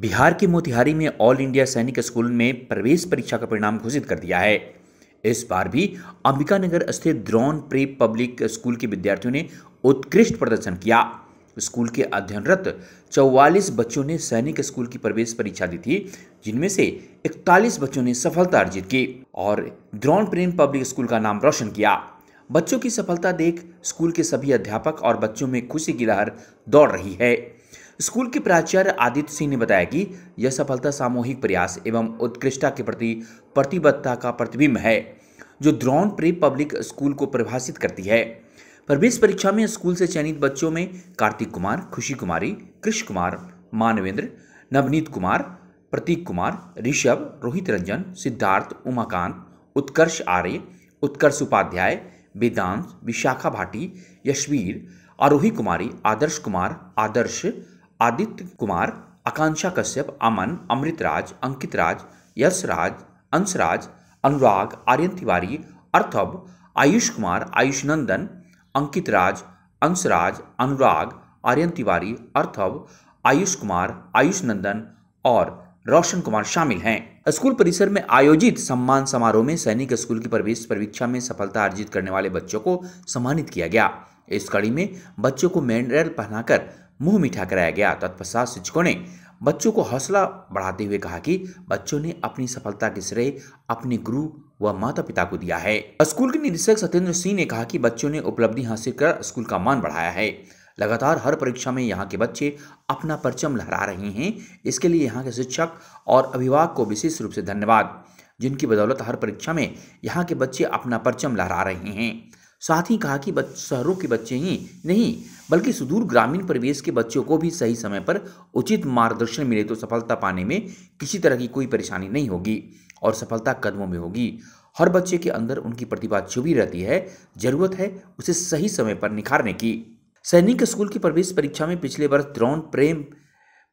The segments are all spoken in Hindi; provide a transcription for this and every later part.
बिहार के मोतिहारी में ऑल इंडिया सैनिक स्कूल में प्रवेश परीक्षा का परिणाम घोषित कर दिया है इस बार भी अंबिका नगर स्थित द्रोन प्री पब्लिक स्कूल के विद्यार्थियों ने उत्कृष्ट प्रदर्शन किया स्कूल के अध्ययनरत 44 बच्चों ने सैनिक स्कूल की प्रवेश परीक्षा दी थी जिनमें से 41 बच्चों ने सफलता अर्जित की और द्रोन प्रेम पब्लिक स्कूल का नाम रोशन किया बच्चों की सफलता देख स्कूल के सभी अध्यापक और बच्चों में खुशी की लहर दौड़ रही है स्कूल के प्राचार्य आदित्य सिंह ने बताया कि यह सफलता सामूहिक प्रयास एवं उत्कृष्टता के प्रति प्रतिबद्धता का प्रतिबिंब है जो द्रोन प्री पब्लिक स्कूल को परिभाषित करती है प्रवेश परीक्षा में स्कूल से चयनित बच्चों में कार्तिक कुमार खुशी कुमारी कृष्ण कुमार मानवेंद्र नवनीत कुमार प्रतीक कुमार ऋषभ रोहित रंजन सिद्धार्थ उमाकांत उत्कर्ष आर्य उत्कर्ष उपाध्याय वेदांश विशाखा भाटी यशवीर आरोही कुमारी आदर्श कुमार आदर्श आदित्य कुमार आकांक्षा कश्यप अमन अमृत राज अंकित राज अनुराग आर्यन तिवारी अर्थव आयुष कुमार आयुष नंदन अंकित राज अनुराग आर्यन तिवारी अर्थव आयुष कुमार आयुष नंदन और रोशन कुमार शामिल हैं स्कूल परिसर में आयोजित सम्मान समारोह में सैनिक स्कूल की प्रवेश परीक्षा में सफलता अर्जित करने वाले बच्चों को सम्मानित किया गया इस कड़ी में बच्चों को मेडल पहनाकर मुंह मीठा कराया गया तत्पश्चात शिक्षकों ने बच्चों को हौसला बढ़ाते हुए कहा कि बच्चों ने अपनी सफलता के श्रेय अपने गुरु व माता पिता को दिया है स्कूल के निदेशक सत्येंद्र सिंह ने कहा कि बच्चों ने उपलब्धि हासिल कर स्कूल का मान बढ़ाया है लगातार हर परीक्षा में यहाँ के बच्चे अपना परचम लहरा रहे हैं इसके लिए यहाँ के शिक्षक और अभिभावक को विशेष रूप से धन्यवाद जिनकी बदौलत हर परीक्षा में यहाँ के बच्चे अपना परचम लहरा रहे हैं साथ ही कहा कि शहरों के बच्चे ही नहीं बल्कि सुदूर ग्रामीण परिवेश के बच्चों को भी सही समय पर उचित मार्गदर्शन मिले तो सफलता पाने में किसी तरह की कोई परेशानी नहीं होगी और सफलता कदमों में होगी हर बच्चे के अंदर उनकी प्रतिभा छुपी रहती है जरूरत है उसे सही समय पर निखारने की सैनिक स्कूल की प्रवेश परीक्षा में पिछले वर्ष द्रोण प्रेम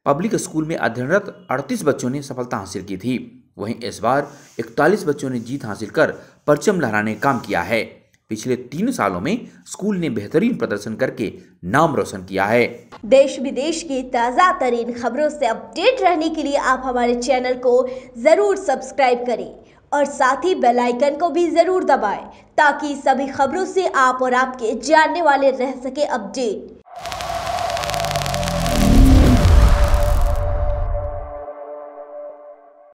पब्लिक स्कूल में अध्ययनरत 38 बच्चों ने सफलता हासिल की थी वहीं इस बार 41 बच्चों ने जीत हासिल कर परचम लहराने काम किया है पिछले तीन सालों में स्कूल ने बेहतरीन प्रदर्शन करके नाम रोशन किया है देश विदेश की ताज़ा तरीन खबरों से अपडेट रहने के लिए आप हमारे चैनल को ज़रूर सब्सक्राइब करें और साथ ही बेल आइकन को भी ज़रूर दबाएं ताकि सभी खबरों से आप और आपके जानने वाले रह सके अपडेट